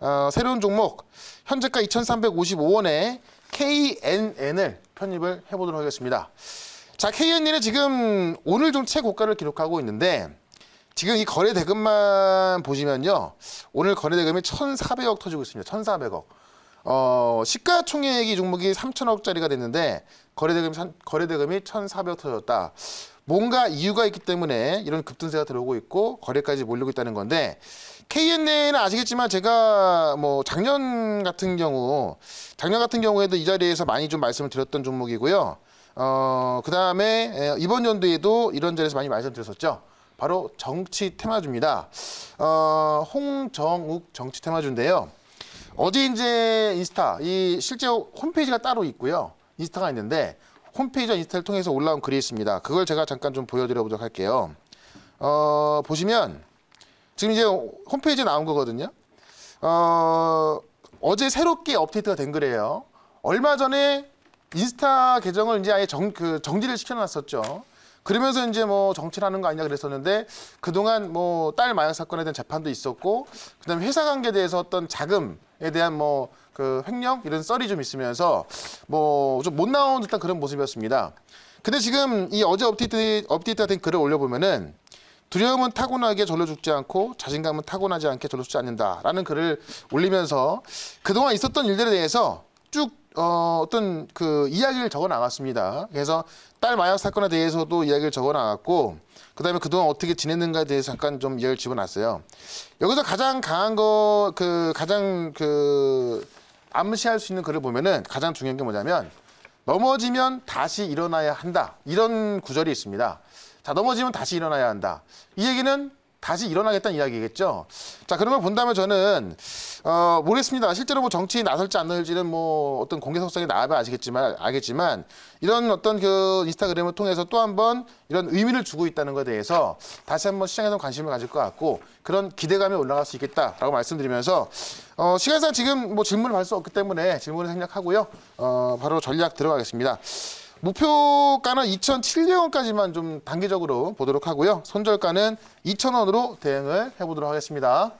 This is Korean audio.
어, 새로운 종목 현재가 2,355원에 KNN을 편입을 해보도록 하겠습니다. 자, KNN은 지금 오늘 좀 최고가를 기록하고 있는데 지금 이 거래 대금만 보시면요. 오늘 거래 대금이 1,400억 터지고 있습니다. 1,400억. 어, 시가총액이 종목이 3,000억짜리가 됐는데 거래 대금 거래 대금이 1,400억 터졌다. 뭔가 이유가 있기 때문에 이런 급등세가 들어오고 있고 거래까지 몰리고 있다는 건데 K&A는 n 아시겠지만 제가 뭐 작년 같은 경우 작년 같은 경우에도 이 자리에서 많이 좀 말씀을 드렸던 종목이고요. 어, 그다음에 이번 연도에도 이런 자리에서 많이 말씀드렸었죠. 바로 정치 테마주입니다. 어, 홍정욱 정치 테마주인데요. 어제 이제 인스타 이 실제 홈페이지가 따로 있고요. 인스타가 있는데 홈페이지와 인스타를 통해서 올라온 글이 있습니다. 그걸 제가 잠깐 좀 보여드려 보도록 할게요. 어, 보시면 지금 이제 홈페이지에 나온 거거든요. 어, 어제 새롭게 업데이트가 된 글이에요. 얼마 전에 인스타 계정을 이제 아예 정, 그 정지를 시켜놨었죠. 그러면서 이제 뭐 정치를 하는 거 아니냐 그랬었는데 그동안 뭐 딸 마약 사건에 대한 재판도 있었고 그다음에 회사 관계에 대해서 어떤 자금에 대한 뭐그 횡령 이런 썰이 좀 있으면서 뭐 좀 못 나온 듯한 그런 모습이었습니다. 근데 지금 이 어제 업데이트 업데이트가 된 글을 올려보면은 두려움은 타고나게 절로 죽지 않고 자신감은 타고나지 않게 절로 죽지 않는다라는 글을 올리면서 그동안 있었던 일들에 대해서 쭉 어, 어떤 그 이야기를 적어 나갔습니다. 그래서 딸 마약 사건에 대해서도 이야기를 적어 나갔고 그다음에 그동안 어떻게 지냈는가에 대해서 잠깐 좀 이야기를 집어놨어요. 여기서 가장 강한 거 그 가장 그 암시할 수 있는 글을 보면은 가장 중요한 게 뭐냐면 넘어지면 다시 일어나야 한다. 이런 구절이 있습니다. 자, 넘어지면 다시 일어나야 한다. 이 얘기는 다시 일어나겠다는 이야기겠죠. 자 그런 걸 본다면 저는 어, 모르겠습니다. 실제로 뭐 정치에 나설지 안 나설지는 뭐 어떤 공개 석상이 나와야 아시겠지만 알겠지만 이런 어떤 그 인스타그램을 통해서 또 한번 이런 의미를 주고 있다는 것에 대해서 다시 한번 시장에서 관심을 가질 것 같고 그런 기대감이 올라갈 수 있겠다라고 말씀드리면서 어, 시간상 지금 뭐 질문을 받을 수 없기 때문에 질문을 생략하고요. 어, 바로 전략 들어가겠습니다. 목표가는 2,007년까지만 좀 단기적으로 보도록 하고요. 손절가는 2,000원으로 대응을 해보도록 하겠습니다.